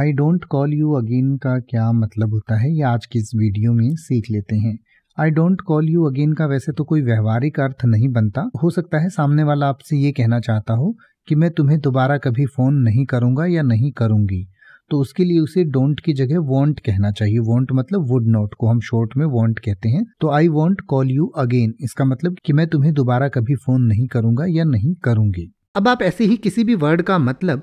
I don't call you again का क्या मतलब होता है ये आज की इस वीडियो में सीख लेते हैं I don't call you again का वैसे तो कोई व्यवहारिक अर्थ नहीं बनता हो सकता है सामने वाला आपसे ये कहना चाहता हो कि मैं तुम्हें दोबारा कभी फ़ोन नहीं करूँगा या नहीं करूँगी तो उसके लिए उसे डोंट की जगह वॉन्ट कहना चाहिए वॉन्ट मतलब वुड नॉट को हम शॉर्ट में वॉन्ट कहते हैं तो I won't call you again इसका मतलब कि मैं तुम्हें दोबारा कभी फ़ोन नहीं करूंगा या नहीं करूंगी अब आप ऐसे ही किसी भी वर्ड का मतलब